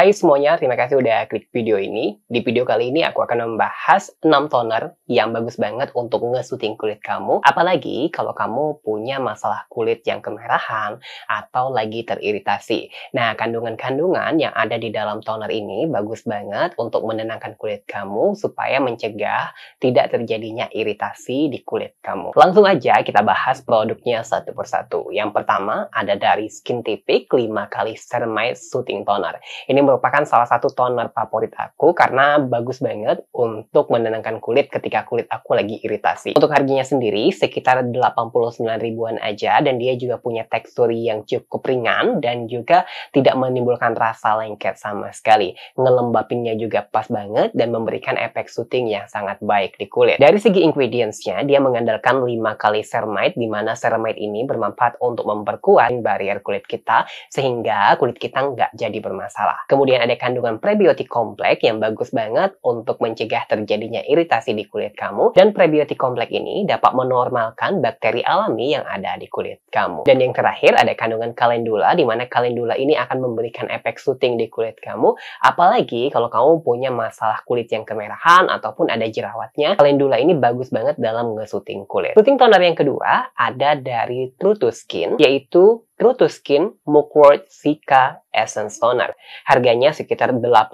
Hai semuanya, terima kasih udah klik video ini. Di video kali ini aku akan membahas 6 toner yang bagus banget untuk ngesuting kulit kamu. Apalagi kalau kamu punya masalah kulit yang kemerahan atau lagi teriritasi. Nah, kandungan-kandungan yang ada di dalam toner ini bagus banget untuk menenangkan kulit kamu supaya mencegah tidak terjadinya iritasi di kulit kamu. Langsung aja kita bahas produknya satu persatu. Yang pertama ada dari Skin Typic 5 kali Ceramide Soothing Toner. Ini merupakan salah satu toner favorit aku karena bagus banget untuk menenangkan kulit ketika kulit aku lagi iritasi. Untuk harganya sendiri sekitar 89 ribuan aja dan dia juga punya tekstur yang cukup ringan dan juga tidak menimbulkan rasa lengket sama sekali. Ngelembapinnya juga pas banget dan memberikan efek syuting yang sangat baik di kulit. Dari segi ingredientsnya, dia mengandalkan 5 kali ceramide di mana ceramide ini bermanfaat untuk memperkuat barrier kulit kita sehingga kulit kita nggak jadi bermasalah. Kemudian Kemudian ada kandungan prebiotik kompleks yang bagus banget untuk mencegah terjadinya iritasi di kulit kamu. Dan prebiotik kompleks ini dapat menormalkan bakteri alami yang ada di kulit kamu. Dan yang terakhir ada kandungan kalendula, di mana kalendula ini akan memberikan efek soothing di kulit kamu. Apalagi kalau kamu punya masalah kulit yang kemerahan ataupun ada jerawatnya, kalendula ini bagus banget dalam nge-soothing kulit. Soothing toner yang kedua ada dari True to Skin, yaitu True to Skin Mugwort Sika Essence Toner. Harganya sekitar 89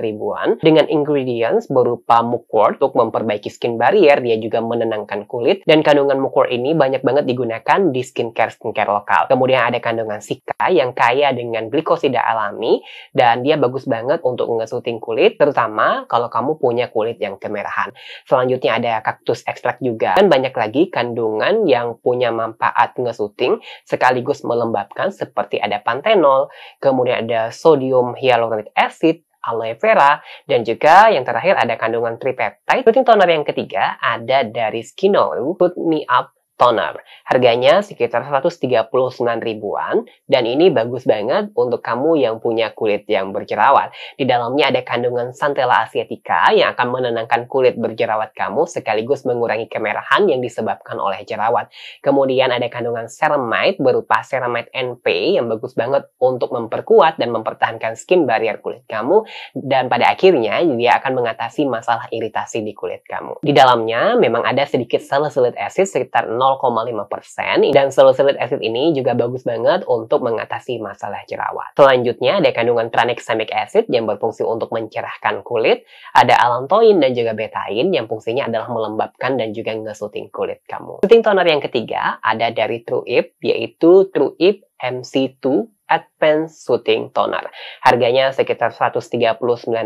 ribuan dengan ingredients berupa mugwort untuk memperbaiki skin barrier, dia juga menenangkan kulit dan kandungan mugwort ini banyak banget digunakan di skincare-skincare lokal. Kemudian ada kandungan sika yang kaya dengan glikosida alami dan dia bagus banget untuk ngesuting kulit terutama kalau kamu punya kulit yang kemerahan. Selanjutnya ada kaktus ekstrak juga dan banyak lagi kandungan yang punya manfaat ngesuting sekaligus melembabkan seperti ada pantenol, kemudian ada sodium hyaluronic acid, aloe vera, dan juga yang terakhir ada kandungan tripeptide. Rutin toner yang ketiga ada dari skinol, Put Me Up toner. Harganya sekitar 139 ribuan dan ini bagus banget untuk kamu yang punya kulit yang berjerawat. Di dalamnya ada kandungan Santella asiatica yang akan menenangkan kulit berjerawat kamu sekaligus mengurangi kemerahan yang disebabkan oleh jerawat. Kemudian ada kandungan ceramide berupa ceramide NP yang bagus banget untuk memperkuat dan mempertahankan skin barrier kulit kamu dan pada akhirnya dia akan mengatasi masalah iritasi di kulit kamu. Di dalamnya memang ada sedikit salicylic acid sekitar 0 0,5 persen. Dan salicylic acid ini juga bagus banget untuk mengatasi masalah jerawat. Selanjutnya ada kandungan tranexamic acid yang berfungsi untuk mencerahkan kulit. Ada allantoin dan juga betain yang fungsinya adalah melembabkan dan juga ngesuting kulit kamu. Shooting toner yang ketiga ada dari Truip yaitu Truip MC2 at Advanced Soothing Toner. Harganya sekitar 139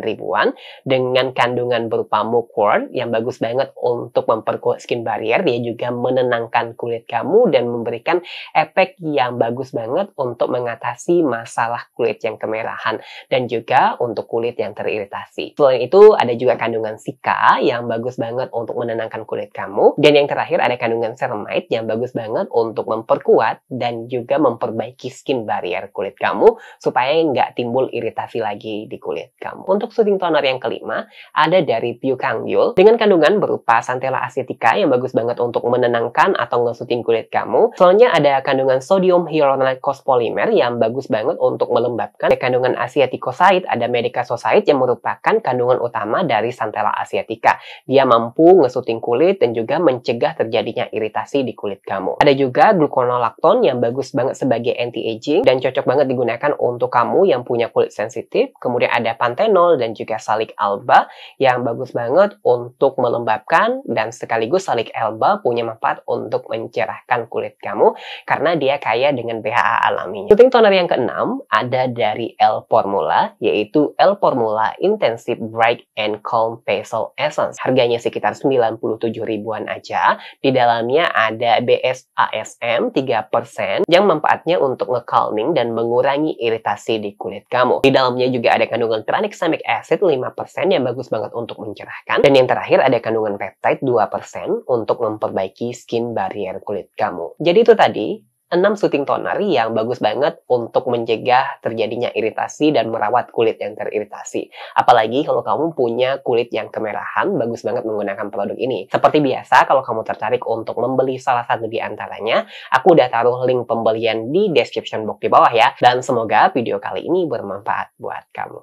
ribuan dengan kandungan berupa mucwort yang bagus banget untuk memperkuat skin barrier. Dia juga menenangkan kulit kamu dan memberikan efek yang bagus banget untuk mengatasi masalah kulit yang kemerahan dan juga untuk kulit yang teriritasi. Selain itu ada juga kandungan sika yang bagus banget untuk menenangkan kulit kamu dan yang terakhir ada kandungan ceramide yang bagus banget untuk memperkuat dan juga memperbaiki skin barrier kulit kamu kamu supaya nggak timbul iritasi lagi di kulit kamu. Untuk soothing toner yang kelima ada dari Pyukang Yul dengan kandungan berupa Santella acetica yang bagus banget untuk menenangkan atau nge kulit kamu. Soalnya ada kandungan sodium hyaluronate polymer yang bagus banget untuk melembabkan. Ada kandungan asiaticoside, ada medicasoside yang merupakan kandungan utama dari Santella asiatica. Dia mampu nge kulit dan juga mencegah terjadinya iritasi di kulit kamu. Ada juga gluconolacton yang bagus banget sebagai anti-aging dan cocok banget di digunakan untuk kamu yang punya kulit sensitif. Kemudian ada pantenol dan juga salik alba yang bagus banget untuk melembabkan dan sekaligus salik alba punya manfaat untuk mencerahkan kulit kamu karena dia kaya dengan BHA alami. Shooting toner yang keenam ada dari L Formula yaitu L Formula Intensive Bright and Calm Facial Essence. Harganya sekitar 97 ribuan aja. Di dalamnya ada BSASM 3% yang manfaatnya untuk nge dan mengurangi mengurangi iritasi di kulit kamu. Di dalamnya juga ada kandungan tranexamic acid 5% yang bagus banget untuk mencerahkan. Dan yang terakhir ada kandungan peptide 2% untuk memperbaiki skin barrier kulit kamu. Jadi itu tadi 6 syuting toner yang bagus banget untuk mencegah terjadinya iritasi dan merawat kulit yang teriritasi. Apalagi kalau kamu punya kulit yang kemerahan, bagus banget menggunakan produk ini. Seperti biasa, kalau kamu tertarik untuk membeli salah satu di antaranya, aku udah taruh link pembelian di description box di bawah ya. Dan semoga video kali ini bermanfaat buat kamu.